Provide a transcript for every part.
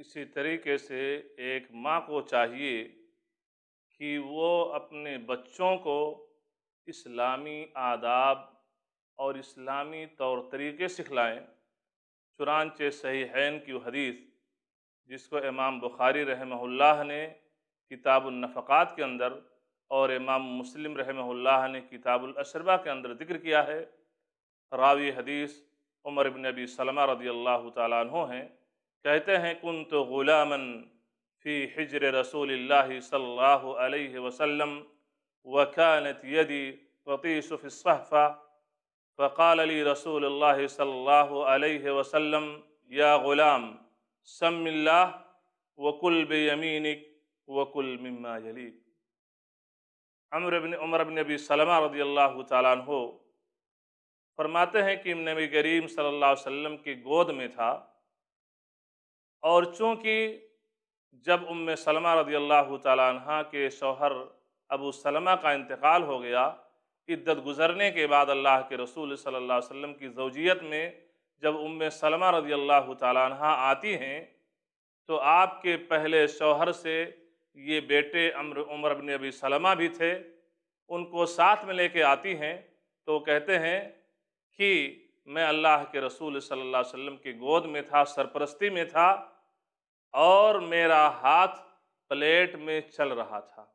इसी तरीके से एक माँ को चाहिए कि वो अपने बच्चों को इस्लामी आदाब और इस्लामी तौर तरीके सिखलाएं चुरानचे सही हैन की हदीस जिसको इमाम बुखारी रहमहुल्लाह ने नफ़क़ात के अंदर और इमाम मुस्लिम रहमहुल्लाह ने किताबुलशरबा के अंदर जिक्र किया है रावी हदीस उमर इबन नबी सलमा रदी अल्लाह तु हैं कहते हैं कन तो ग़ुलामन फ़ी हिजर रसूल सल्ला वसम वकानत यदि फ़तीसफ़ा फ़काल अली रसूल सल्ला वसम या ग़ुलाम सम्ला वकुल बेमिनिक वकुल मम्मा यलीक अमर बिन नबी सलमा रदी अल्लाह हो फरमाते हैं कि नबी करीम सल्लल्लाहु अलैहि की गोद में था और चूँकि जब उम सलमा रदी अल्लाह तहा के शौहर अबू सलमा का इंतकाल हो गया इद्दत गुजरने के बाद अल्लाह के रसूल सल्ला वसम की जोजियत में जब उम सलमा रदी अल्लाह तहा आती हैं तो आपके पहले शौहर से ये बेटे अम्र उमर अबिन अबी सलमा भी थे उनको साथ में लेके आती हैं तो कहते हैं कि मैं अल्लाह के रसूल सल्ला वसम की गोद में था सरपरस्ती में था और मेरा हाथ प्लेट में चल रहा था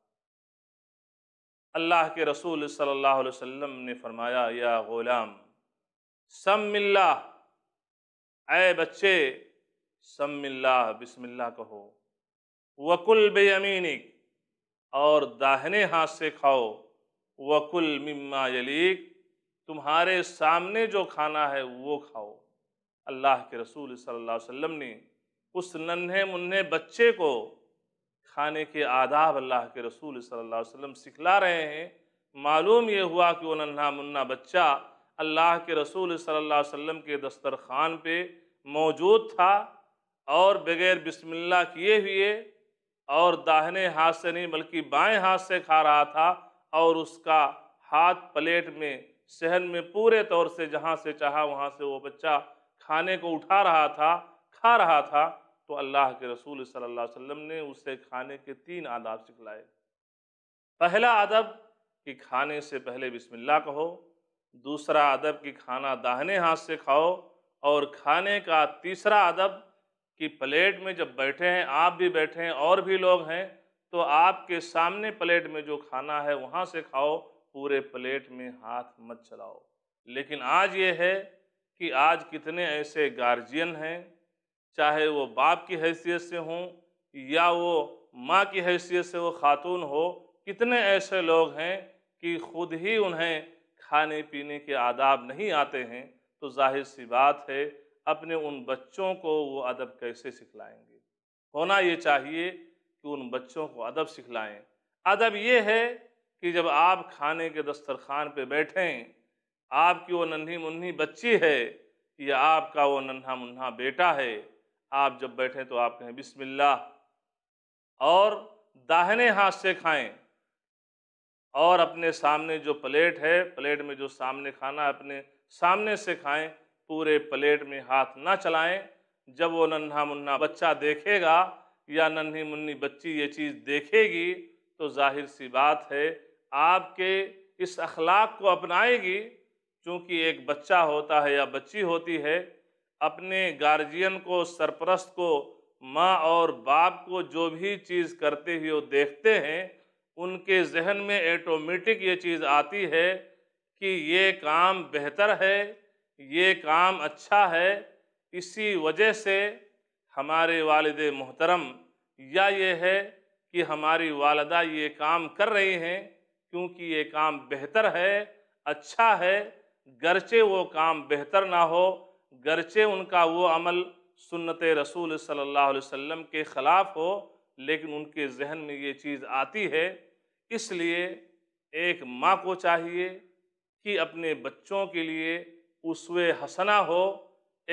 अल्लाह के रसूल सल्लल्लाहु अलैहि वसल्लम ने फरमाया या ग़ुलाम सम मिल्ला बच्चे सम बिस्मिल्ला कहो वकुल बेयमीनिक और दाहिने हाथ से खाओ वकुल मिम्मा यलीक तुम्हारे सामने जो खाना है वो खाओ अल्लाह के रसूल सल्लल्लाहु अलैहि वसल्लम ने उस नन्हे मुन्ने बच्चे को खाने के आदाब अल्लाह के रसूल सल्लल्लाहु अलैहि वसल्लम सिखला रहे हैं मालूम ये हुआ कि वो नन्हा मुन्ना बच्चा अल्लाह के रसूल सल्लल्लाहु अलैहि वसल्लम के दस्तरखान पे मौजूद था और बग़ैर बिस्मिल्लाह किए हुए और दाहिने हाथ से नहीं बल्कि बाएं हाथ से खा रहा था और उसका हाथ प्लेट में सहन में पूरे तौर से जहाँ से चाहा वहाँ से वो बच्चा खाने को उठा रहा था खा रहा था तो अल्लाह के रसूल सल्लल्लाहु अलैहि वसल्लम ने उसे खाने के तीन आदाब सिखलाए पहला अदब कि खाने से पहले बिस्मिल्लाह कहो दूसरा अदब कि खाना दाहने हाथ से खाओ और खाने का तीसरा अदब कि प्लेट में जब बैठे हैं आप भी बैठे हैं और भी लोग हैं तो आपके सामने प्लेट में जो खाना है वहाँ से खाओ पूरे प्लेट में हाथ मत चलाओ लेकिन आज ये है कि आज कितने ऐसे गार्जियन हैं चाहे वो बाप की हैसियत से हों या वो माँ की हैसियत से वो खातून हो कितने ऐसे लोग हैं कि खुद ही उन्हें खाने पीने के आदाब नहीं आते हैं तो जाहिर सी बात है अपने उन बच्चों को वो अदब कैसे सिखलाएंगे होना ये चाहिए कि उन बच्चों को अदब सिखलाएं अदब ये है कि जब आप खाने के दस्तरखान पे बैठें आपकी वो नन्ही मुन्नी बच्ची है या आपका वो नन्हा मुन्ना बेटा है आप जब बैठें तो आप कहें बिस्मिल्ला और दाहिने हाथ से खाएं और अपने सामने जो प्लेट है प्लेट में जो सामने खाना अपने सामने से खाएं पूरे प्लेट में हाथ ना चलाएं जब वो नन्हा मुन्ना बच्चा देखेगा या नन्ही मुन्नी बच्ची ये चीज़ देखेगी तो जाहिर सी बात है आपके इस अखलाक को अपनाएगी क्योंकि एक बच्चा होता है या बच्ची होती है अपने गार्जियन को सरपरस्त को माँ और बाप को जो भी चीज़ करते हुए देखते हैं उनके जहन में ऐटोमेटिक ये चीज़ आती है कि ये काम बेहतर है ये काम अच्छा है इसी वजह से हमारे वालद मोहतरम या ये है कि हमारी वालदा ये काम कर रही हैं क्योंकि ये काम बेहतर है अच्छा है गरचे वो काम बेहतर ना हो गरचे उनका वो अमल सुन्नत रसूल सल्लल्लाहु अलैहि वसल्लम के ख़िलाफ़ हो लेकिन उनके जहन में ये चीज़ आती है इसलिए एक माँ को चाहिए कि अपने बच्चों के लिए उसवे हसना हो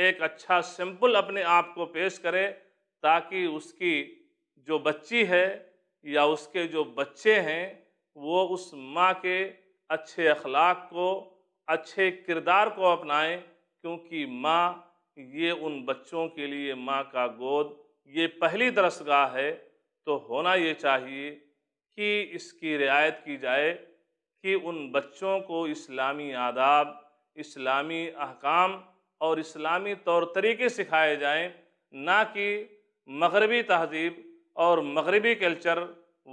एक अच्छा सिंपल अपने आप को पेश करे ताकि उसकी जो बच्ची है या उसके जो बच्चे हैं वो उस माँ के अच्छे अखलाक को अच्छे किरदार को अपनाएं क्योंकि माँ ये उन बच्चों के लिए माँ का गोद ये पहली दरसगाह है तो होना ये चाहिए कि इसकी रियायत की जाए कि उन बच्चों को इस्लामी आदाब इस्लामी अहकाम और इस्लामी तौर तरीके सिखाए जाएं ना कि मगरबी तहजीब और मगरबी कल्चर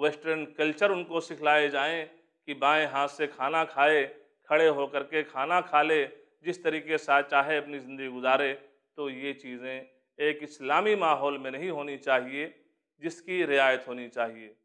वेस्टर्न कल्चर उनको सिखलाए जाएं कि बाएं हाथ से खाना खाए खड़े होकर के खाना खा ले जिस तरीके से चाहे अपनी ज़िंदगी गुजारे तो ये चीज़ें एक इस्लामी माहौल में नहीं होनी चाहिए जिसकी रियायत होनी चाहिए